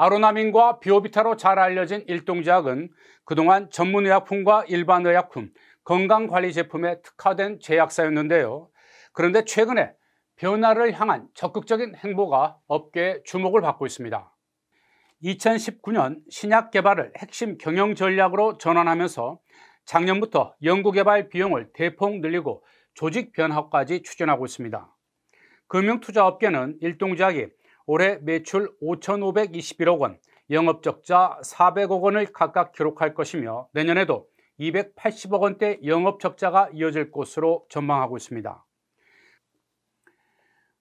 아로나민과 비오비타로 잘 알려진 일동제약은 그동안 전문의약품과 일반의약품, 건강관리 제품에 특화된 제약사였는데요. 그런데 최근에 변화를 향한 적극적인 행보가 업계에 주목을 받고 있습니다. 2019년 신약 개발을 핵심 경영 전략으로 전환하면서 작년부터 연구 개발 비용을 대폭 늘리고 조직 변화까지 추진하고 있습니다. 금융투자업계는 일동제약이 올해 매출 5,521억 원, 영업적자 400억 원을 각각 기록할 것이며 내년에도 280억 원대 영업적자가 이어질 것으로 전망하고 있습니다.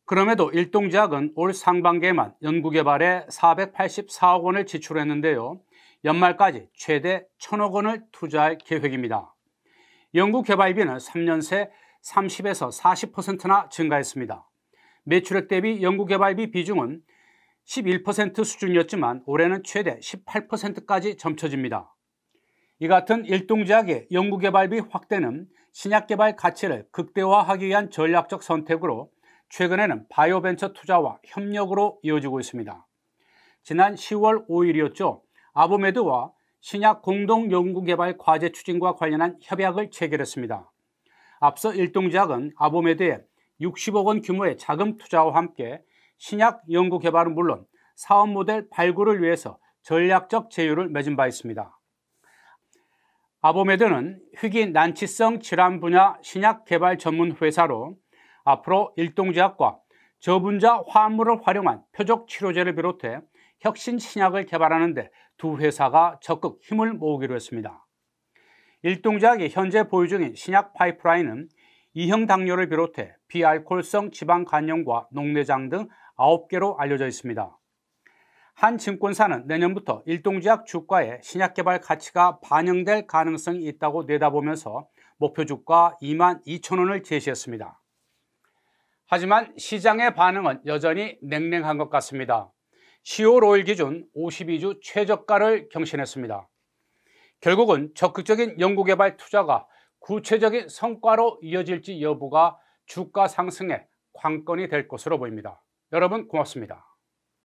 그럼에도 일동제약은 올 상반기에만 연구개발에 484억 원을 지출했는데요. 연말까지 최대 1 0 0 0억 원을 투자할 계획입니다. 연구개발비는 3년 새 30에서 40%나 증가했습니다. 매출액 대비 연구개발비 비중은 11% 수준이었지만 올해는 최대 18%까지 점쳐집니다. 이 같은 일동제약의 연구개발비 확대는 신약개발 가치를 극대화하기 위한 전략적 선택으로 최근에는 바이오벤처 투자와 협력으로 이어지고 있습니다. 지난 10월 5일이었죠. 아보메드와 신약 공동 연구개발 과제 추진과 관련한 협약을 체결했습니다. 앞서 일동제약은 아보메드의 60억 원 규모의 자금 투자와 함께 신약 연구 개발은 물론 사업 모델 발굴을 위해서 전략적 제휴를 맺은 바 있습니다. 아보메드는 흑귀 난치성 질환 분야 신약 개발 전문 회사로 앞으로 일동제약과 저분자 화합물을 활용한 표적 치료제를 비롯해 혁신 신약을 개발하는 데 두 회사가 적극 힘을 모으기로 했습니다. 일동제약이 현재 보유 중인 신약 파이프라인은 이형 당뇨를 비롯해 비알콜성 지방간염과 녹내장 등 9개로 알려져 있습니다. 한 증권사는 내년부터 일동지약 주가에 신약 개발 가치가 반영될 가능성이 있다고 내다보면서 목표 주가 2만 2천 원을 제시했습니다. 하지만 시장의 반응은 여전히 냉랭한 것 같습니다. 10월 5일 기준 52주 최저가를 경신했습니다. 결국은 적극적인 연구개발 투자가 구체적인 성과로 이어질지 여부가 주가 상승의 관건이 될 것으로 보입니다. 여러분 고맙습니다.